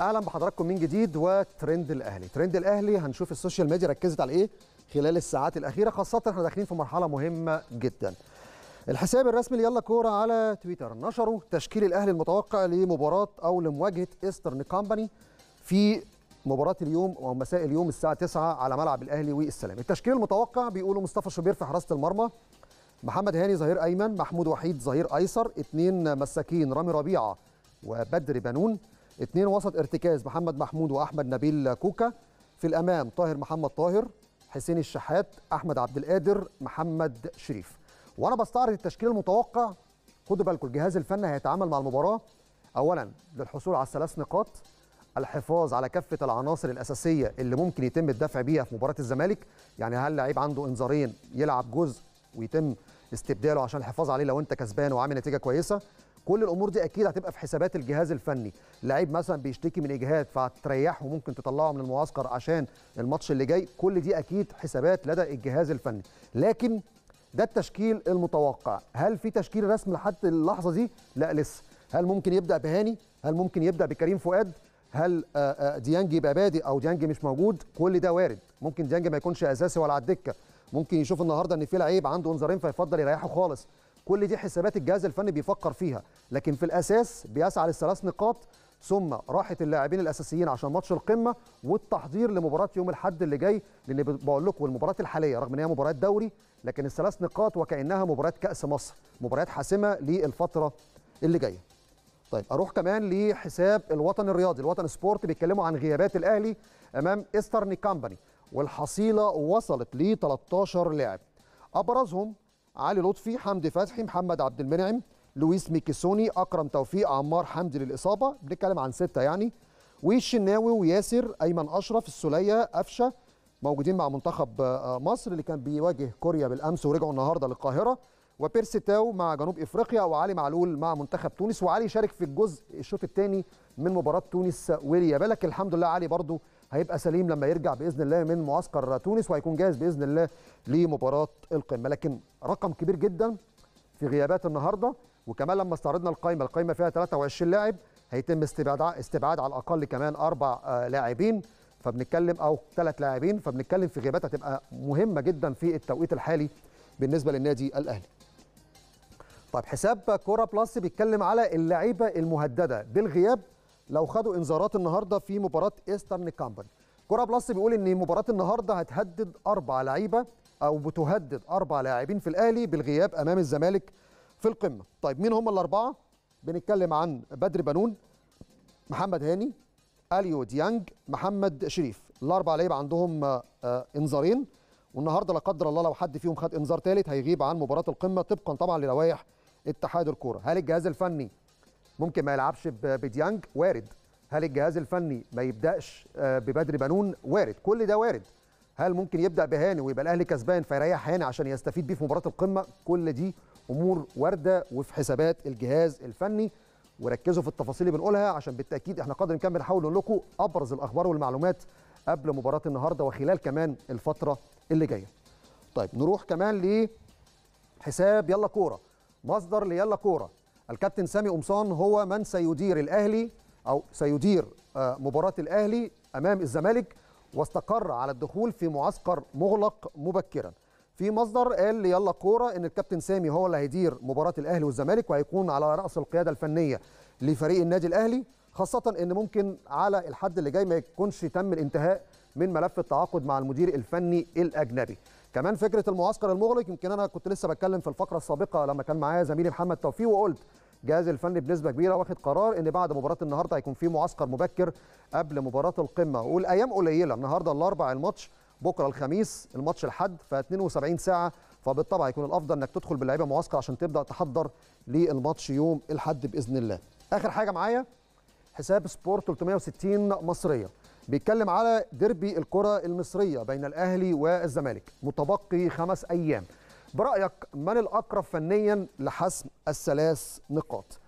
اهلا بحضراتكم من جديد وترند الاهلي ترند الاهلي هنشوف السوشيال ميديا ركزت على ايه خلال الساعات الاخيره خاصه احنا داخلين في مرحله مهمه جدا الحساب الرسمي ليلا كوره على تويتر نشروا تشكيل الاهلي المتوقع لمباراه او لمواجهه ايسترن كامباني في مباراه اليوم او مساء اليوم الساعه 9 على ملعب الاهلي والسلام التشكيل المتوقع بيقولوا مصطفى شوبير في حراسه المرمى محمد هاني ظهير ايمن محمود وحيد ظهير ايسر اثنين مساكين رامي ربيعه وبدر بنون اثنين وسط ارتكاز محمد محمود واحمد نبيل كوكا في الامام طاهر محمد طاهر حسين الشحات احمد عبد القادر محمد شريف وانا بستعرض التشكيل المتوقع خدوا بالكم الجهاز الفني هيتعامل مع المباراه اولا للحصول على الثلاث نقاط الحفاظ على كافه العناصر الاساسيه اللي ممكن يتم الدفع بيها في مباراه الزمالك يعني هل لعيب عنده انذارين يلعب جزء ويتم استبداله عشان الحفاظ عليه لو انت كسبان وعامل نتيجه كويسه كل الامور دي اكيد هتبقى في حسابات الجهاز الفني لعيب مثلا بيشتكي من اجهاد فهتريحه ممكن تطلعه من المعسكر عشان الماتش اللي جاي كل دي اكيد حسابات لدى الجهاز الفني لكن ده التشكيل المتوقع هل في تشكيل رسمي لحد اللحظه دي لا لسه هل ممكن يبدا بهاني هل ممكن يبدا بكريم فؤاد هل آه، آه، ديانج يبقى بادي او ديانج مش موجود كل ده وارد ممكن ديانج ما يكونش اساسي ولا على الدكه ممكن يشوف النهارده ان في لعيب عنده انذارين فيفضل يريحه خالص كل دي حسابات الجهاز الفني بيفكر فيها لكن في الاساس بيسعى للثلاث نقاط ثم راحه اللاعبين الاساسيين عشان ماتش القمه والتحضير لمباراه يوم الاحد اللي جاي لان بقول لكم المباراه الحاليه رغم ان هي مباراه دوري لكن الثلاث نقاط وكانها مباراه كاس مصر مباريات حاسمه للفتره اللي جايه طيب اروح كمان لحساب الوطن الرياضي الوطن سبورت بيتكلموا عن غيابات الاهلي امام ايسترن كامباني والحصيله وصلت ل 13 لاعب ابرزهم علي لطفي حمدي فتحي محمد عبد المنعم لويس ميكيسوني اكرم توفيق عمار حمدي للاصابه بنتكلم عن سته يعني والشناوي وياسر ايمن اشرف السوليه قفشه موجودين مع منتخب آه، مصر اللي كان بيواجه كوريا بالامس ورجعوا النهارده للقاهره وبيرسي تاو مع جنوب افريقيا وعلي معلول مع منتخب تونس وعلي شارك في الجزء الشوط الثاني من مباراه تونس بالك الحمد لله علي برضو هيبقى سليم لما يرجع باذن الله من معسكر تونس وهيكون جاهز باذن الله لمباراه القمه لكن رقم كبير جدا في غيابات النهارده وكمان لما استعرضنا القائمه القائمه فيها 23 لاعب هيتم استبعاد استبعاد على الاقل كمان اربع آه، لاعبين فبنتكلم او ثلاث لاعبين فبنتكلم في غيابات هتبقى مهمه جدا في التوقيت الحالي بالنسبه للنادي الاهلي طيب حساب كوره بلس بيتكلم على اللعيبه المهدده بالغياب لو خدوا انذارات النهارده في مباراه ايسترن كامبن كوره بلس بيقول ان مباراه النهارده هتهدد اربع لعيبه او بتهدد اربع لاعبين في الاهلي بالغياب امام الزمالك في القمه طيب مين هم الاربعه بنتكلم عن بدر بنون محمد هاني اليو ديانج محمد شريف الاربع لعيبه عندهم آه، آه، انذارين والنهارده لا قدر الله لو حد فيهم خد انذار ثالث هيغيب عن مباراه القمه طبقا طبعا للوائح اتحاد الكوره هل الجهاز الفني ممكن ما يلعبش بديانج وارد هل الجهاز الفني ما يبداش آه، ببدري بنون وارد كل ده وارد هل ممكن يبدا بهاني ويبقى الاهلي كسبان فيريح هاني عشان يستفيد بيه في مباراه القمه كل دي امور وارده وفي حسابات الجهاز الفني وركزوا في التفاصيل اللي بنقولها عشان بالتاكيد احنا قادر نكمل نحاول نقول لكم ابرز الاخبار والمعلومات قبل مباراه النهارده وخلال كمان الفتره اللي جايه طيب نروح كمان لحساب يلا كوره مصدر ليلا كوره الكابتن سامي قمصان هو من سيدير الاهلي او سيدير آه، مباراه الاهلي امام الزمالك واستقر على الدخول في معسكر مغلق مبكرا في مصدر قال ليلا كوره ان الكابتن سامي هو اللي هيدير مباراه الاهلي والزمالك وهيكون على راس القياده الفنيه لفريق النادي الاهلي خاصه ان ممكن على الحد اللي جاي ما يكونش تم الانتهاء من ملف التعاقد مع المدير الفني الاجنبي كمان فكره المعسكر المغلق يمكن انا كنت لسه بتكلم في الفقره السابقه لما كان معايا زميلي محمد توفيق وقلت الجهاز الفني بنسبه كبيره واخد قرار ان بعد مباراه النهارده هيكون في معسكر مبكر قبل مباراه القمه والايام قليله النهارده الاربع الماتش بكره الخميس الماتش الحد ف 72 ساعه فبالطبع هيكون الافضل انك تدخل باللعيبه معسكر عشان تبدا تحضر للماتش يوم الحد باذن الله اخر حاجه معايا حساب سبورت 360 مصريه بيتكلم على ديربي الكرة المصرية بين الأهلي والزمالك متبقي خمس أيام برأيك من الأقرب فنيا لحسم الثلاث نقاط